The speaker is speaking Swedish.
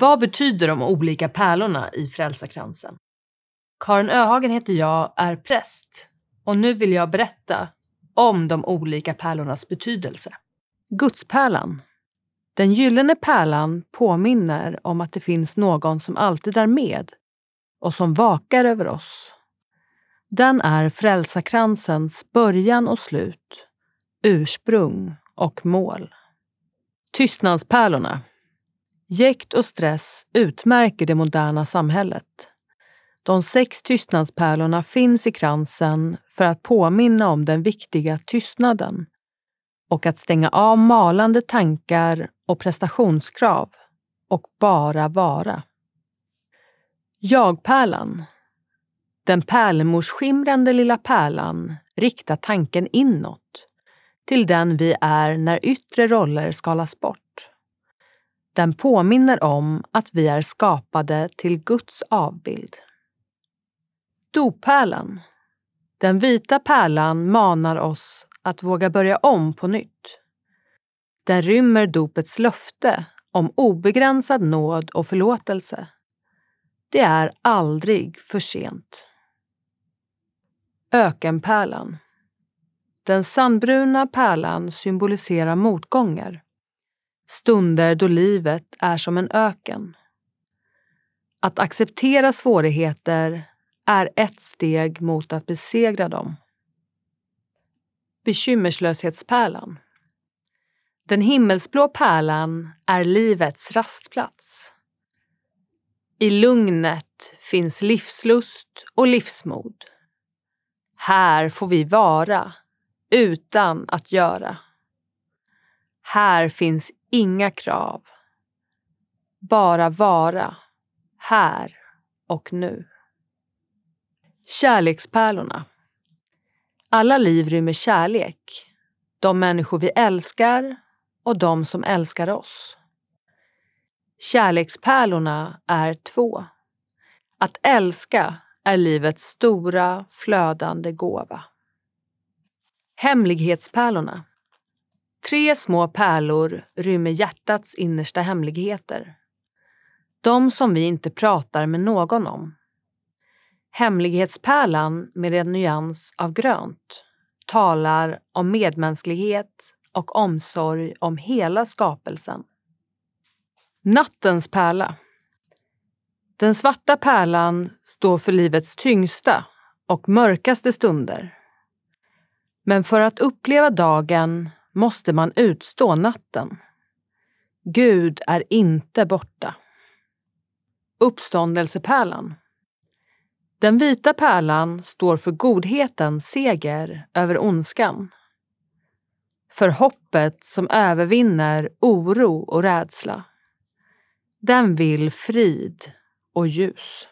Vad betyder de olika pärlorna i Frälsarkransen? Karin Öhagen heter jag, är präst och nu vill jag berätta om de olika pärlornas betydelse. Gudspärlan. Den gyllene pärlan påminner om att det finns någon som alltid är med och som vakar över oss. Den är frälsarkransens början och slut, ursprung och mål. Tystnadspärlorna Jäkt och stress utmärker det moderna samhället. De sex tystnadspärlorna finns i kransen för att påminna om den viktiga tystnaden och att stänga av malande tankar och prestationskrav och bara vara. Jagpärlan. Den pärlemorsskimrande lilla pärlan riktar tanken inåt till den vi är när yttre roller skalas bort. Den påminner om att vi är skapade till Guds avbild. Dopärlan. Den vita pärlan manar oss att våga börja om på nytt. Den rymmer dopets löfte om obegränsad nåd och förlåtelse. Det är aldrig för sent. Ökenpärlan. Den sandbruna pärlan symboliserar motgångar stunder då livet är som en öken. Att acceptera svårigheter är ett steg mot att besegra dem. Bekymmerslöshetspärlan Den himmelsblå pärlan är livets rastplats. I lugnet finns livslust och livsmod. Här får vi vara, utan att göra. Här finns Inga krav. Bara vara. Här och nu. Kärlekspärlorna. Alla liv rymmer kärlek. De människor vi älskar och de som älskar oss. Kärlekspärlorna är två. Att älska är livets stora, flödande gåva. Hemlighetspärlorna. Tre små pärlor rymmer hjärtats innersta hemligheter. De som vi inte pratar med någon om. Hemlighetspärlan med en nyans av grönt talar om medmänsklighet och omsorg om hela skapelsen. Nattens pärla. Den svarta pärlan står för livets tyngsta och mörkaste stunder. Men för att uppleva dagen måste man utstå natten. Gud är inte borta. Uppståndelsepärlan. Den vita pärlan står för godhetens seger över ondskan. För hoppet som övervinner oro och rädsla. Den vill frid och ljus.